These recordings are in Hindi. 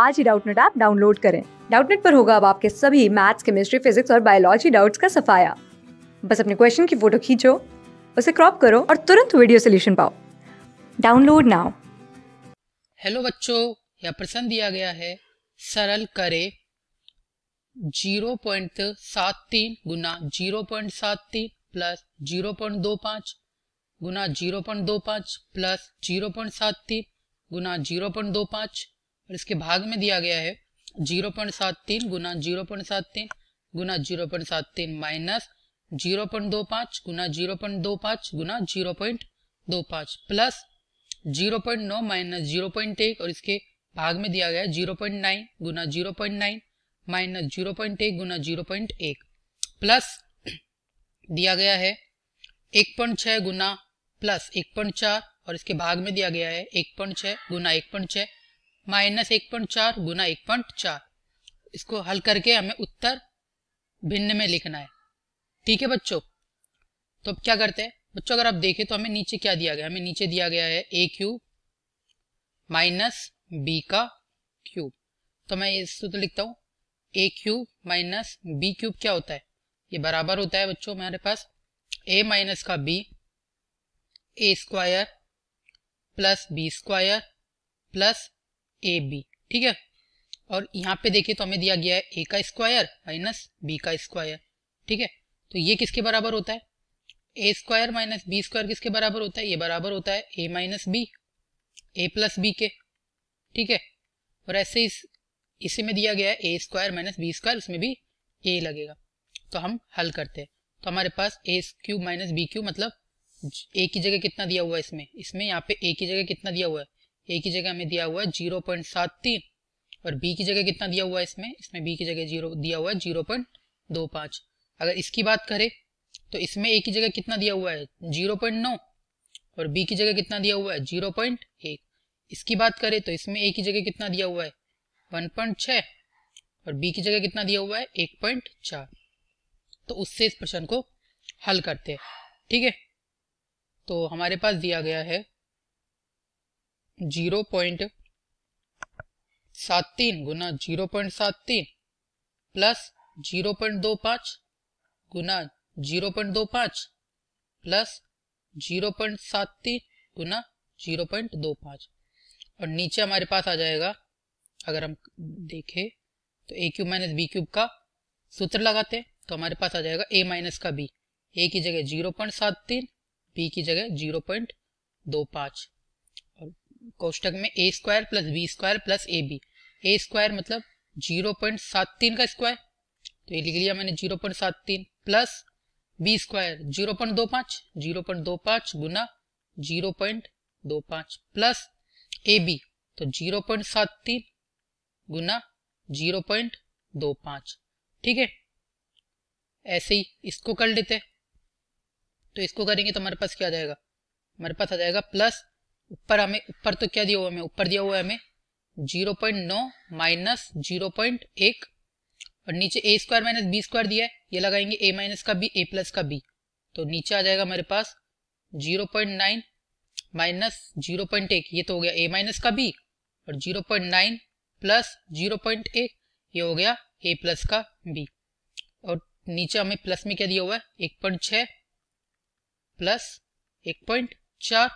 आज ही डाउटनेट ऐप डाउनलोड करें डाउटनेट पर होगा अब आपके सभी मैथ्स केमिस्ट्री फिजिक्स और बायोलॉजी डाउट्स का सफाया बस अपने क्वेश्चन की फोटो खींचो उसे क्रॉप करो और तुरंत वीडियो सोल्यूशन पाओ डाउनलोड नाउ हेलो बच्चों यह प्रश्न दिया गया है सरल करे जीरो पॉइंट सात तीन गुना जीरो पॉइंट सात तीन प्लस जीरो पॉइंट दो पाँच गुना जीरो पॉइंट दो पाँच प्लस जीरो पॉइंट सात तीन गुना जीरो पॉइंट दो पाँच और इसके भाग में दिया गया है जीरो पॉइंट सात तीन गुना जीरो पॉइंट सात तीन गुना जीरो पॉइंट सात तीन माइनस जीरो पॉइंट दो पांच गुना जीरो पॉइंट दो पांच गुना जीरो पॉइंट दो पांच प्लस जीरो पॉइंट नौ माइनस जीरो पॉइंट एक और इसके भाग में दिया गया है जीरो पॉइंट नाइन गुना zero point nine minus zero point एक गुना जीरो पॉइंट एक प्लस दिया गया है एक पॉइंट छह गुना प्लस एक पॉइंट चार और इसके भाग में दिया गया है एक पॉइंट छह गुना एक पॉइंट छह माइनस एक पॉइंट चार गुना एक पॉइंट चार इसको हल करके हमें उत्तर भिन्न में लिखना है ठीक है बच्चों तो अब क्या करते हैं बच्चों अगर आप देखें तो हमें नीचे क्या दिया गया हमें नीचे दिया गया है ए क्यूब माइनस बी का क्यूब तो मैं इससे तो लिखता हूँ A cube minus B cube क्या होता है ये बराबर होता है बच्चों मेरे पास ए माइनस का B A square plus B square plus A B ठीक है और यहाँ पे देखिए तो हमें दिया गया है ए का स्क्वायर माइनस बी का स्क्वायर ठीक है तो ये किसके बराबर होता है A square minus B square किसके बराबर होता है ये बराबर होता है A minus B A plus B के ठीक है और ऐसे इस इसी में दिया गया है A square minus B square उसमें भी ए लगेगा तो हम हल करते हैं तो हमारे पास A cube minus B cube मतलब ए की जगह कितना दिया हुआ है इसमें इसमें यहाँ पे ए की जगह कितना दिया हुआ है ए की जगह हमें दिया हुआ है जीरो पॉइंट सात तीन और बी की जगह कितना दिया हुआ है इसमें इसमें बी की जगह जीरो दिया हुआ है जीरो पॉइंट दो पांच अगर इसकी बात करें तो इसमें ए की जगह कितना दिया हुआ है जीरो पॉइंट नौ और बी की जगह कितना दिया हुआ है जीरो पॉइंट एक इसकी बात करें तो इसमें ए की जगह कितना दिया हुआ है वन पॉइंट छ और बी की जगह कितना दिया हुआ है एक पॉइंट चार तो उससे इस प्रश्न को हल करते हैं ठीक है तो हमारे पास दिया गया है जीरो पॉइंट सात तीन गुना जीरो पॉइंट सात तीन प्लस जीरो पॉइंट दो पांच गुना जीरो पॉइंट दो पांच प्लस जीरो पॉइंट सात तीन गुना जीरो पॉइंट दो पांच और नीचे हमारे पास आ जाएगा अगर हम देखें तो A cube minus B cube का सूत्र लगाते हैं तो हमारे पास आ जाएगा ए माइनस का बी ए की जगह जीरो पॉइंट सात तीन बी की जगह जीरो पॉइंट दो पाँच कोष्टक में A square plus B square plus A B A square मतलब जीरो पॉइंट सात तीन का स्क्वायर तो ये लिख लिया मैंने जीरो पॉइंट सात तीन plus B square zero point दो पांच जीरो पॉइंट दो पांच गुना जीरो पॉइंट दो पांच प्लस ए बी तो जीरो पॉइंट सात तीन गुना जीरो पॉइंट दो पांच ठीक है ऐसे ही इसको कर लेते तो इसको करेंगे तो हमारे पास क्या आ जाएगा हमारे पास आ जाएगा प्लस ऊपर हमें ऊपर तो क्या दिया हुआ हमें ऊपर दिया हुआ है हमें जीरो पॉइंट नौ माइनस जीरो पॉइंट एक और नीचे A square minus B square दिया है ये लगाएंगे ए माइनस का बी ए प्लस का बी तो नीचे आ जाएगा मेरे पास zero point nine minus zero point एक ये तो हो गया ए माइनस का बी और zero point nine plus zero point एक ये हो गया ए प्लस का बी और नीचे हमें प्लस में क्या दिया हुआ है एक पॉइंट छ प्लस एक पॉइंट चार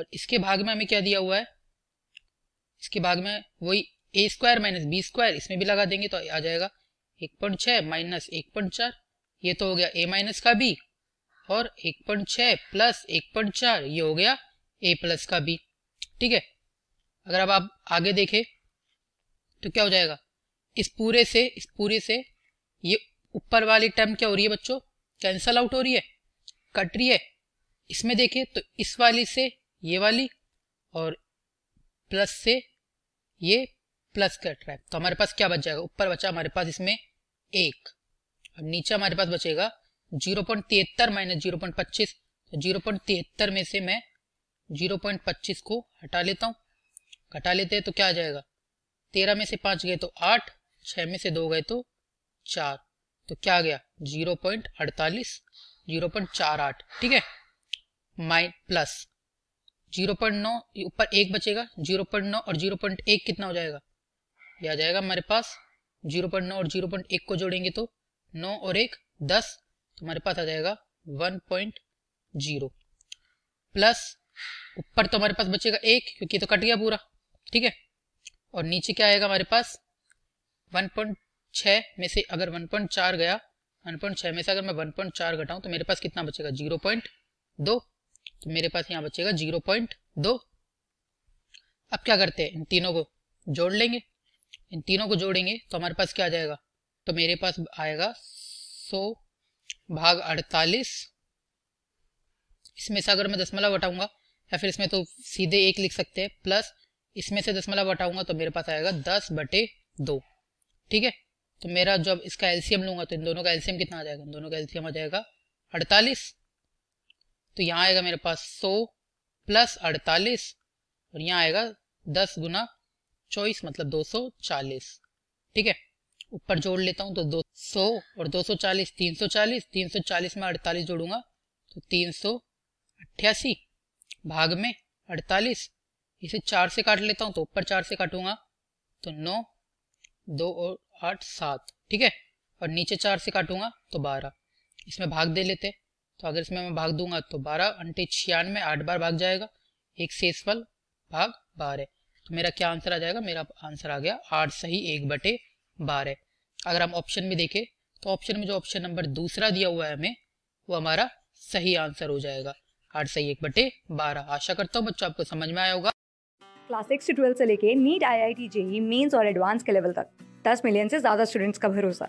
और इसके भाग में हमें क्या दिया हुआ है इसके भाग में वही A square minus B square इसमें भी लगा देंगे तो आ जाएगा एक पॉइंट छः माइनस एक पॉइंट चार ये तो हो गया ए माइनस का बी और एक पॉइंट छः प्लस एक पॉइंट चार ये हो गया ए प्लस का बी ठीक है अगर अब आप आगे देखें तो क्या हो जाएगा इस पूरे से इस पूरे से ये ऊपर वाली टर्म क्या हो रही है बच्चों कैंसल आउट हो रही है कट रही है इसमें देखे तो इस वाली से ये वाली और प्लस से ये प्लस कट रहा है तो हमारे पास क्या बच जाएगा ऊपर बचा हमारे पास इसमें एक और नीचे हमारे पास बचेगा जीरो पॉइंट तिहत्तर माइनस जीरो पॉइंट पच्चीस तो जीरो पॉइंट तिहत्तर में से मैं जीरो पॉइंट पच्चीस को हटा लेता हूँ घटा लेते हैं तो क्या आ जाएगा तेरह में से पाँच गए तो आठ छः में से दो गए तो चार तो क्या आ गया जीरो पॉइंट अड़तालीस जीरो पॉइंट चार आठ ठीक है माइन प्लस जीरो पॉइंट नौ ऊपर एक बचेगा जीरो पॉइंट नौ और जीरो पॉइंट एक कितना हो जाएगा ये आ जाएगा हमारे पास जीरो पॉइंट नौ और जीरो पॉइंट एक को जोड़ेंगे तो नौ और एक दस तो हमारे पास आ जाएगा वन पॉइंट जीरो प्लस ऊपर तो हमारे पास बचेगा एक क्योंकि तो कट गया पूरा ठीक है और नीचे क्या आएगा हमारे पास वन पॉइंट छः में से अगर वन पॉइंट चार गया वन पॉइंट छः में से अगर मैं वन पॉइंट चार घटाऊँ तो मेरे पास कितना बचेगा जीरो पॉइंट दो तो मेरे पास यहाँ बचेगा जीरो पॉइंट दो अब क्या करते हैं इन तीनों को जोड़ लेंगे इन तीनों को जोड़ेंगे तो हमारे पास क्या आ जाएगा तो मेरे पास आएगा सो भाग अड़तालीस इसमें से अगर मैं दसमलव हटाऊंगा या फिर इसमें तो सीधे एक लिख सकते हैं प्लस इसमें से दसमलव हटाऊंगा तो मेरे पास आएगा दस बटे दो ठीक है तो मेरा जब इसका एल्सियम लूंगा तो इन दोनों का एल्सियम कितना आ जाएगा इन दोनों का एल्सियम आ जाएगा अड़तालीस तो यहाँ आएगा मेरे पास सौ प्लस अड़तालीस और यहाँ आएगा दस गुना चौबीस मतलब दो सौ चालीस ठीक है ऊपर जोड़ लेता हूँ तो दो सौ और दो सौ चालीस तीन सौ चालीस तीन सौ चालीस में अड़तालीस जोड़ूंगा तो तीन सौ अट्ठासी भाग में अड़तालीस इसे चार से काट लेता हूँ तो ऊपर चार से काटूंगा तो नौ दो और आठ सात ठीक है और नीचे चार से काटूंगा तो बारह इसमें भाग दे लेते तो अगर इसमें मैं भाग दूंगा तो बारह अंटे छियानवे आठ बार भाग जाएगा एक शेषफल भाग बारह तो मेरा क्या आंसर आ जाएगा मेरा आंसर आ गया आठ सही एक बटे बारह अगर हम ऑप्शन में देखें तो ऑप्शन में जो ऑप्शन नंबर दूसरा दिया हुआ है हमें वो हमारा सही आंसर हो जाएगा आठ सही एक बटे बारह आशा करता हूँ बच्चों आपको समझ में आया होगा क्लास सिक्स से ट्वेल्थ से लेके NEET I I T JEE Mains और एडवांस के लेवल तक दस मिलियन से ज्यादा स्टूडेंट्स का भरोसा